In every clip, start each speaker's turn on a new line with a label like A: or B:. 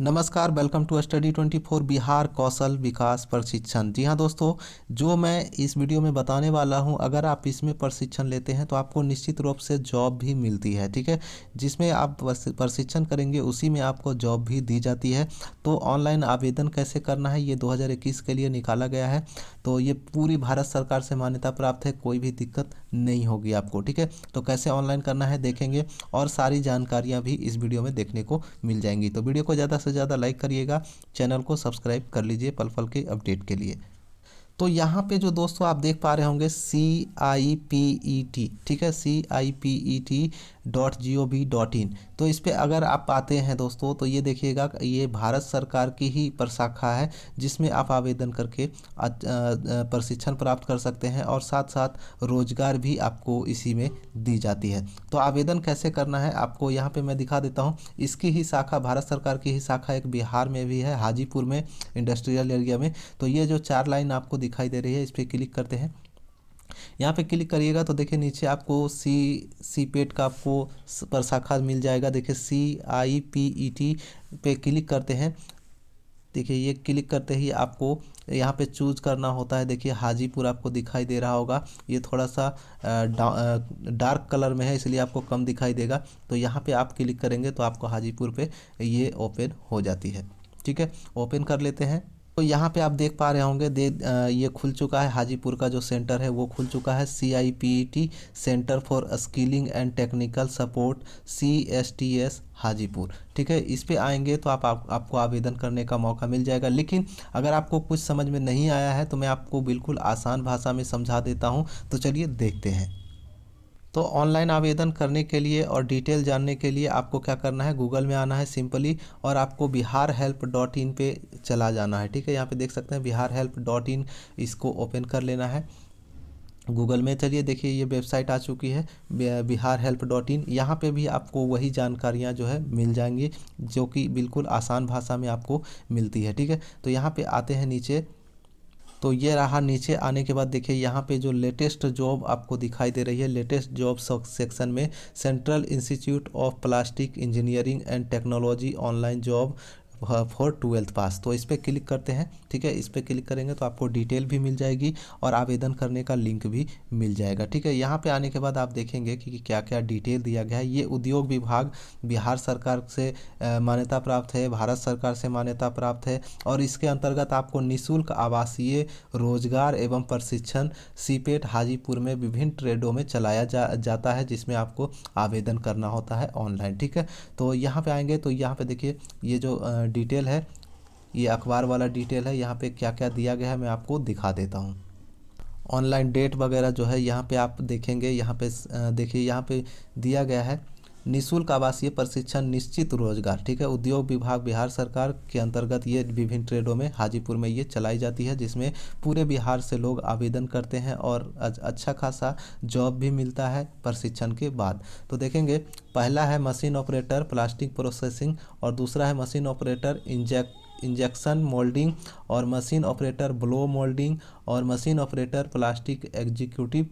A: नमस्कार welcome to study 24 Bihar कौशल विकास प्रशिक्षण जी हाँ दोस्तों जो मैं इस वीडियो में बताने वाला हूँ अगर आप इसमें प्रशिक्षण लेते हैं तो आपको निश्चित रूप से जॉब भी मिलती है ठीक है जिसमें आप प्रशिक्षण करेंगे उसी में आपको जॉब भी दी जाती है तो ऑनलाइन आवेदन कैसे करना है ये दो के लिए निकाला गया है तो ये पूरी भारत सरकार से मान्यता प्राप्त है कोई भी दिक्कत नहीं होगी आपको ठीक है तो कैसे ऑनलाइन करना है देखेंगे और सारी जानकारियाँ भी इस वीडियो में देखने को मिल जाएंगी तो वीडियो को ज़्यादा से ज़्यादा लाइक करिएगा चैनल को सब्सक्राइब कर लीजिए पल पल के अपडेट के लिए तो यहाँ पे जो दोस्तों आप देख पा रहे होंगे सी आई पी ई टी ठीक है C I P E T dot G O V dot in तो इस पर अगर आप आते हैं दोस्तों तो ये देखिएगा ये भारत सरकार की ही प्रशाखा है जिसमें आप आवेदन करके प्रशिक्षण प्राप्त कर सकते हैं और साथ साथ रोजगार भी आपको इसी में दी जाती है तो आवेदन कैसे करना है आपको यहाँ पे मैं दिखा देता हूँ इसकी ही शाखा भारत सरकार की ही शाखा एक बिहार में भी है हाजीपुर में इंडस्ट्रियल एरिया में तो ये जो चार लाइन आपको दिखाई दे रही है इस पर क्लिक करते हैं यहाँ पे क्लिक करिएगा तो देखिए नीचे आपको सी सी पेट का आपको पर शाखा मिल जाएगा देखिए C I P E T पे क्लिक करते हैं देखिए ये क्लिक करते ही आपको यहाँ पे चूज करना होता है देखिए हाजीपुर आपको दिखाई दे रहा होगा ये थोड़ा सा डार्क कलर में है इसलिए आपको कम दिखाई देगा तो यहाँ पे आप क्लिक करेंगे तो आपको हाजीपुर पे ये ओपन हो जाती है ठीक है ओपन कर लेते हैं तो यहाँ पे आप देख पा रहे होंगे दे ये खुल चुका है हाजीपुर का जो सेंटर है वो खुल चुका है C I P T Centre for Skilling and Technical Support C S T S Hajipur ठीक है इस पे आएंगे तो आप, आप आपको आवेदन करने का मौका मिल जाएगा लेकिन अगर आपको कुछ समझ में नहीं आया है तो मैं आपको बिल्कुल आसान भाषा में समझा देता हूँ तो चलिए देखते हैं तो ऑनलाइन आवेदन करने के लिए और डिटेल जानने के लिए आपको क्या करना है गूगल में आना है सिंपली और आपको बिहार हेल्प डॉट इन पर चला जाना है ठीक है यहाँ पे देख सकते हैं बिहार हेल्प डॉट इन इसको ओपन कर लेना है गूगल में चलिए देखिए ये वेबसाइट आ चुकी है बिहार हेल्प डॉट इन यहाँ पर भी आपको वही जानकारियाँ जो है मिल जाएंगी जो कि बिल्कुल आसान भाषा में आपको मिलती है ठीक है तो यहाँ पे आते हैं नीचे तो ये रहा नीचे आने के बाद देखिए यहाँ पे जो लेटेस्ट जॉब आपको दिखाई दे रही है लेटेस्ट जॉब सेक्शन में Central Institute of Plastic Engineering and Technology online job for twelfth pass तो इस पर क्लिक करते हैं ठीक है इस पर क्लिक करेंगे तो आपको डिटेल भी मिल जाएगी और आवेदन करने का लिंक भी मिल जाएगा ठीक है यहाँ पे आने के बाद आप देखेंगे कि क्या क्या डिटेल दिया गया है ये उद्योग विभाग बिहार सरकार से मान्यता प्राप्त है भारत सरकार से मान्यता प्राप्त है और इसके अंतर्गत आपको निःशुल्क आवासीय रोजगार एवं प्रशिक्षण सीपेट हाजीपुर में विभिन्न ट्रेडों में चलाया जा जाता है जिसमें आपको आवेदन करना होता है ऑनलाइन ठीक है तो यहाँ पर आएंगे तो यहाँ पर देखिए ये जो डिटेल है ये अखबार वाला डिटेल है यहाँ पे क्या क्या दिया गया है मैं आपको दिखा देता हूँ ऑनलाइन डेट वगैरह जो है यहाँ पे आप देखेंगे यहाँ पे देखिए यहाँ पे दिया गया है निःशुल्क आवासीय प्रशिक्षण निश्चित रोजगार ठीक है उद्योग विभाग बिहार सरकार के अंतर्गत ये विभिन्न ट्रेडों में हाजीपुर में ये चलाई जाती है जिसमें पूरे बिहार से लोग आवेदन करते हैं और अच्छा खासा जॉब भी मिलता है प्रशिक्षण के बाद तो देखेंगे पहला है मशीन ऑपरेटर प्लास्टिक प्रोसेसिंग और दूसरा है machine operator inject injection moulding और मशीन ऑपरेटर ब्लो मोल्डिंग और machine operator plastic executive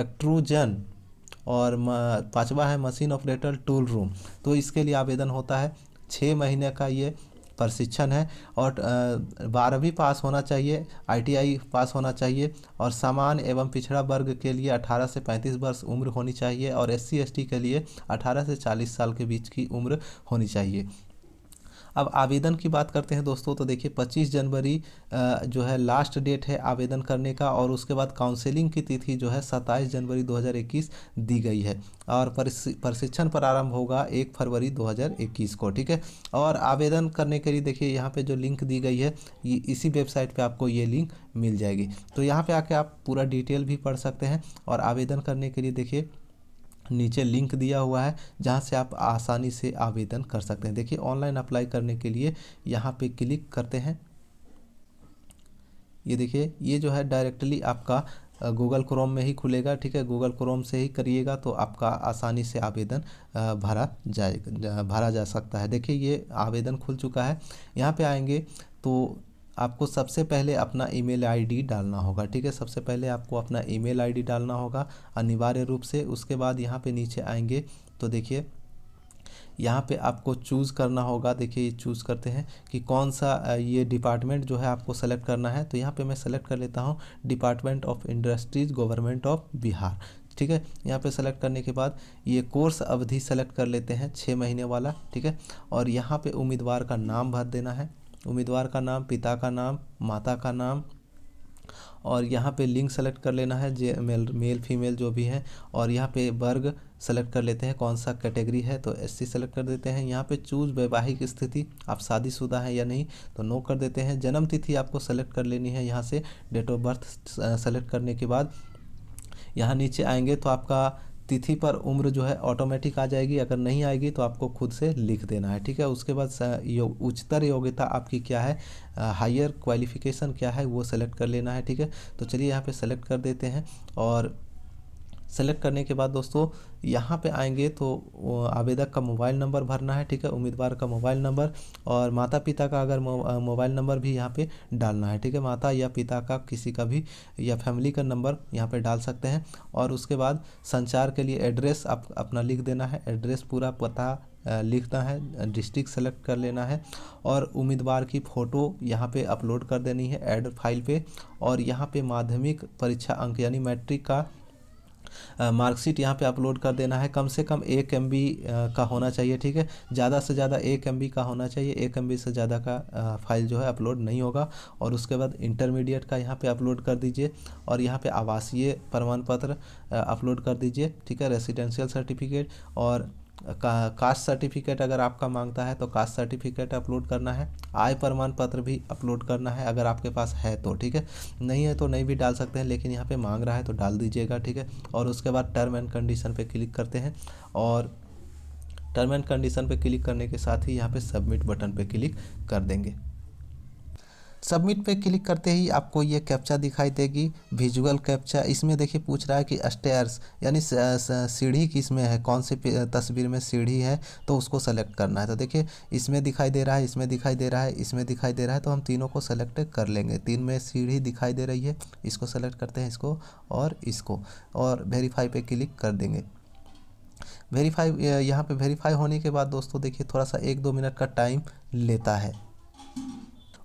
A: extrusion और पाँचवा है मशीन ऑपरेटर टूल रूम तो इसके लिए आवेदन होता है छः महीने का ये प्रशिक्षण है और बारहवीं पास होना चाहिए आईटीआई पास होना चाहिए और सामान एवं पिछड़ा वर्ग के लिए 18 से 35 वर्ष उम्र होनी चाहिए और एस सी के लिए 18 से 40 साल के बीच की उम्र होनी चाहिए अब आवेदन की बात करते हैं दोस्तों तो देखिए 25 जनवरी जो है लास्ट डेट है आवेदन करने का और उसके बाद काउंसलिंग की तिथि जो है 27 जनवरी 2021 दी गई है और प्रशिक्षण प्रारंभ होगा एक फरवरी 2021 को ठीक है और आवेदन करने के लिए देखिए यहाँ पे जो लिंक दी गई है ये इसी वेबसाइट पे आपको ये लिंक मिल जाएगी तो यहाँ पे आके आप पूरा डिटेल भी पढ़ सकते हैं और आवेदन करने के लिए देखिए नीचे लिंक दिया हुआ है जहाँ से आप आसानी से आवेदन कर सकते हैं देखिए ऑनलाइन अप्लाई करने के लिए यहाँ पे क्लिक करते हैं ये देखिए ये जो है डायरेक्टली आपका गूगल क्रोम में ही खुलेगा ठीक है गूगल क्रोम से ही करिएगा तो आपका आसानी से आवेदन भरा जाएगा भरा जा सकता है देखिए ये आवेदन खुल चुका है यहाँ पे आएंगे तो आपको सबसे पहले अपना ईमेल आईडी डालना होगा ठीक है सबसे पहले आपको अपना ईमेल आईडी डालना होगा अनिवार्य रूप से उसके बाद यहाँ पे नीचे आएंगे तो देखिए यहाँ पे आपको चूज़ करना होगा देखिए ये चूज़ करते हैं कि कौन सा ये डिपार्टमेंट जो है आपको सेलेक्ट करना है तो यहाँ पे मैं सेलेक्ट कर लेता हूँ department of industries government of Bihar ठीक है यहाँ पे सेलेक्ट करने के बाद ये कोर्स अवधि सेलेक्ट कर लेते हैं छः महीने वाला ठीक है और यहाँ पे उम्मीदवार का नाम भर देना है उम्मीदवार का नाम पिता का नाम माता का नाम और यहाँ पे लिंग सेलेक्ट कर लेना है जे मेल मेल फीमेल जो भी है और यहाँ पे वर्ग सेलेक्ट कर लेते हैं कौन सा कैटेगरी है तो एससी सेलेक्ट कर देते हैं यहाँ पे चूज वैवाहिक स्थिति आप शादीशुदा हैं या नहीं तो नो कर देते हैं जन्म तिथि आपको सेलेक्ट कर लेनी है यहाँ से डेट ऑफ बर्थ सेलेक्ट करने के बाद यहाँ नीचे आएंगे तो आपका तिथि पर उम्र जो है ऑटोमेटिक आ जाएगी अगर नहीं आएगी तो आपको खुद से लिख देना है ठीक है उसके बाद यो, उच्चतर योग्यता आपकी क्या है हायर क्वालिफिकेशन क्या है वो सेलेक्ट कर लेना है ठीक है तो चलिए यहाँ पे सेलेक्ट कर देते हैं और सेलेक्ट करने के बाद दोस्तों यहाँ पे आएंगे तो आवेदक का मोबाइल नंबर भरना है ठीक है उम्मीदवार का मोबाइल नंबर और माता पिता का अगर मोबाइल नंबर भी यहाँ पे डालना है ठीक है माता या पिता का किसी का भी या फैमिली का नंबर यहाँ पे डाल सकते हैं और उसके बाद संचार के लिए एड्रेस आप अपना लिख देना है एड्रेस पूरा पता लिखना है डिस्ट्रिक्ट सेलेक्ट कर लेना है और उम्मीदवार की फ़ोटो यहाँ पे अपलोड कर देनी है एड फाइल पे और यहाँ पे माध्यमिक परीक्षा अंक यानी मैट्रिक का मार्कशीट यहाँ पे अपलोड कर देना है कम से कम एक एम का होना चाहिए ठीक है ज़्यादा से ज़्यादा एक एम का होना चाहिए एक एम से ज़्यादा का फाइल जो है अपलोड नहीं होगा और उसके बाद इंटरमीडिएट का यहाँ पे अपलोड कर दीजिए और यहाँ पे आवासीय प्रमाण पत्र अपलोड कर दीजिए ठीक है रेसिडेंशियल सर्टिफिकेट और कास्ट सर्टिफिकेट अगर आपका मांगता है तो कास्ट सर्टिफिकेट अपलोड करना है आय प्रमाण पत्र भी अपलोड करना है अगर आपके पास है तो ठीक है नहीं है तो नहीं भी डाल सकते हैं लेकिन यहाँ पे मांग रहा है तो डाल दीजिएगा ठीक है और उसके बाद टर्म एंड कंडीशन पे क्लिक करते हैं और टर्म एंड कंडीशन पे क्लिक करने के साथ ही यहाँ पे सबमिट बटन पर क्लिक कर देंगे सबमिट पे क्लिक करते ही आपको ये कैप्चा दिखाई देगी विजुअल कैप्चा इसमें देखिए पूछ रहा है कि स्टेयर्स यानी सीढ़ी किस में है कौन सी तस्वीर में सीढ़ी है तो उसको सेलेक्ट करना है तो देखिए इसमें दिखाई दे रहा है इसमें दिखाई दे रहा है इसमें दिखाई दे रहा है तो हम तीनों को सेलेक्ट कर लेंगे तीन में सीढ़ी दिखाई दे रही है इसको सेलेक्ट करते हैं इसको और इसको और वेरीफाई पर क्लिक कर देंगे वेरीफाई यहाँ पर वेरीफाई होने के बाद दोस्तों देखिए थोड़ा सा एक दो मिनट का टाइम लेता है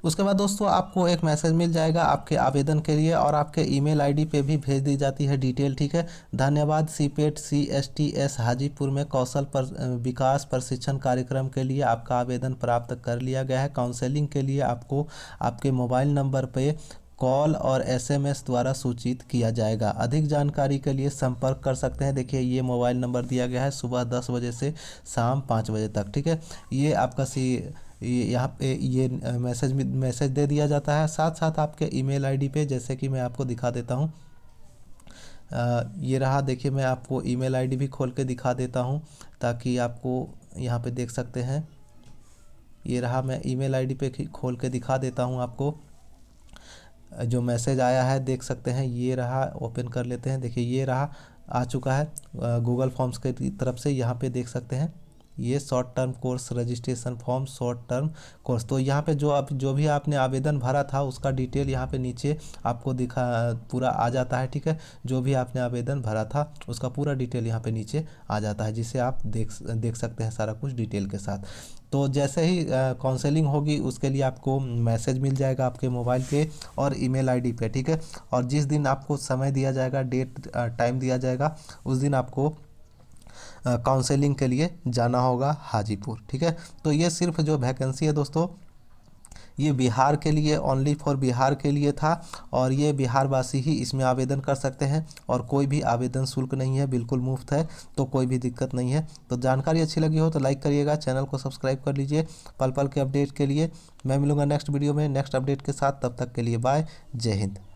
A: उसके बाद दोस्तों आपको एक मैसेज मिल जाएगा आपके आवेदन के लिए और आपके ईमेल आईडी पे भी भेज दी जाती है डिटेल ठीक है धन्यवाद CIPET C S T S Hajipur में कौशल पर विकास प्रशिक्षण कार्यक्रम के लिए आपका आवेदन प्राप्त कर लिया गया है काउंसलिंग के लिए आपको आपके मोबाइल नंबर पर कॉल और एसएमएस द्वारा सूचित किया जाएगा अधिक जानकारी के लिए संपर्क कर सकते हैं देखिए ये मोबाइल नंबर दिया गया है सुबह दस बजे से शाम पाँच बजे तक ठीक है ये आपका सी यहाँ पे ये मैसेज मैसेज दे दिया जाता है साथ साथ आपके ईमेल आईडी पे जैसे कि मैं आपको दिखा देता हूँ ये रहा देखिए मैं आपको ईमेल आईडी भी खोल के दिखा देता हूँ ताकि आपको यहाँ पे देख सकते हैं ये रहा मैं ईमेल आईडी पे खोल के दिखा देता हूँ आपको जो मैसेज आया है देख सकते हैं ये रहा ओपन कर लेते हैं देखिए ये रहा आ चुका है गूगल फॉर्म्स के तरफ से यहाँ पे देख सकते हैं ये short term course registration form short term course तो यहाँ पे जो आप जो भी आपने आवेदन भरा था उसका डिटेल यहाँ पे नीचे आपको दिखा पूरा आ जाता है ठीक है जो भी आपने आवेदन भरा था उसका पूरा डिटेल यहाँ पे नीचे आ जाता है जिसे आप देख देख सकते हैं सारा कुछ डिटेल के साथ तो जैसे ही काउंसलिंग होगी उसके लिए आपको मैसेज मिल जाएगा आपके मोबाइल पे और ईमेल आईडी पे ठीक है और जिस दिन आपको समय दिया जाएगा डेट टाइम दिया जाएगा उस दिन आपको काउंसलिंग के लिए जाना होगा हाजीपुर ठीक है तो ये सिर्फ जो वैकेंसी है दोस्तों ये बिहार के लिए ओनली फॉर बिहार के लिए था और ये बिहारवासी ही इसमें आवेदन कर सकते हैं और कोई भी आवेदन शुल्क नहीं है बिल्कुल मुफ्त है तो कोई भी दिक्कत नहीं है तो जानकारी अच्छी लगी हो तो लाइक करिएगा चैनल को सब्सक्राइब कर लीजिए पल पल के अपडेट के लिए मैं मिलूंगा नेक्स्ट वीडियो में नेक्स्ट अपडेट के साथ तब तक के लिए बाय जय हिंद